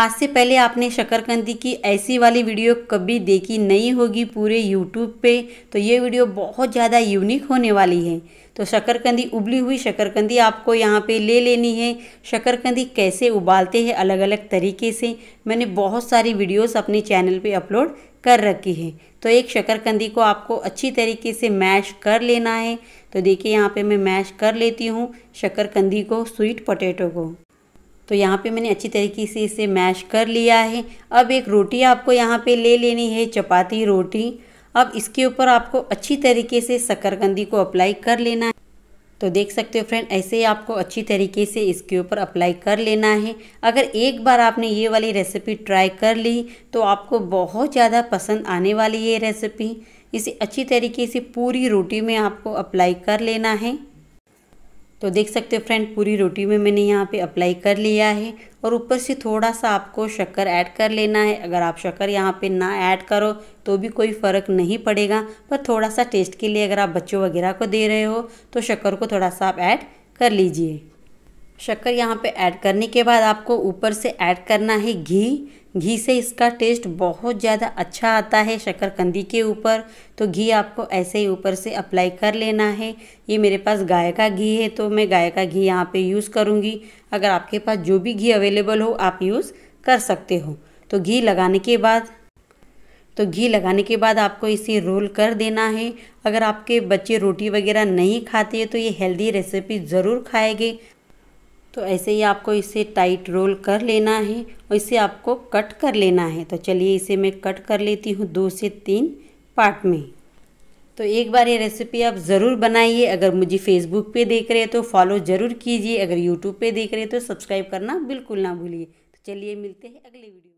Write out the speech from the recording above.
आज से पहले आपने शकरकंदी की ऐसी वाली वीडियो कभी देखी नहीं होगी पूरे यूट्यूब पे तो ये वीडियो बहुत ज़्यादा यूनिक होने वाली है तो शकरकंदी उबली हुई शकरकंदी आपको यहाँ पे ले लेनी है शकरकंदी कैसे उबालते हैं अलग अलग तरीके से मैंने बहुत सारी वीडियोस अपने चैनल पे अपलोड कर रखी है तो एक शकरकंदी को आपको अच्छी तरीके से मैश कर लेना है तो देखिए यहाँ पर मैं मैश कर लेती हूँ शकरकंदी को स्वीट पोटैटो को तो यहाँ पे मैंने अच्छी तरीके से इसे मैश कर लिया है अब एक रोटी आपको यहाँ पे ले लेनी है चपाती रोटी अब इसके ऊपर आपको अच्छी तरीके से शकरकंदी को अप्लाई कर लेना है तो देख सकते हो फ्रेंड ऐसे ही आपको अच्छी तरीके से इसके ऊपर अप्लाई कर लेना है अगर एक बार आपने ये वाली रेसिपी ट्राई कर ली तो आपको बहुत ज़्यादा पसंद आने वाली ये रेसिपी इसे अच्छी तरीके से पूरी रोटी में आपको अप्लाई कर लेना है तो देख सकते हो फ्रेंड पूरी रोटी में मैंने यहाँ पे अप्लाई कर लिया है और ऊपर से थोड़ा सा आपको शक्कर ऐड कर लेना है अगर आप शक्कर यहाँ पे ना ऐड करो तो भी कोई फ़र्क नहीं पड़ेगा पर थोड़ा सा टेस्ट के लिए अगर आप बच्चों वगैरह को दे रहे हो तो शक्कर को थोड़ा सा आप ऐड कर लीजिए शक्कर यहाँ पे ऐड करने के बाद आपको ऊपर से ऐड करना है घी घी से इसका टेस्ट बहुत ज़्यादा अच्छा आता है शक्करकंदी के ऊपर तो घी आपको ऐसे ही ऊपर से अप्लाई कर लेना है ये मेरे पास गाय का घी है तो मैं गाय का घी यहाँ पे यूज़ करूँगी अगर आपके पास जो भी घी अवेलेबल हो आप यूज़ कर सकते हो तो घी लगाने के बाद तो घी लगाने के बाद आपको इसे रोल कर देना है अगर आपके बच्चे रोटी वगैरह नहीं खाते तो ये हेल्दी रेसिपी ज़रूर खाएंगे तो ऐसे ही आपको इसे टाइट रोल कर लेना है और इसे आपको कट कर लेना है तो चलिए इसे मैं कट कर लेती हूँ दो से तीन पार्ट में तो एक बार ये रेसिपी आप ज़रूर बनाइए अगर मुझे फेसबुक पे देख रहे हैं तो फॉलो ज़रूर कीजिए अगर यूट्यूब पे देख रहे हैं तो सब्सक्राइब करना बिल्कुल ना भूलिए तो चलिए मिलते हैं अगले वीडियो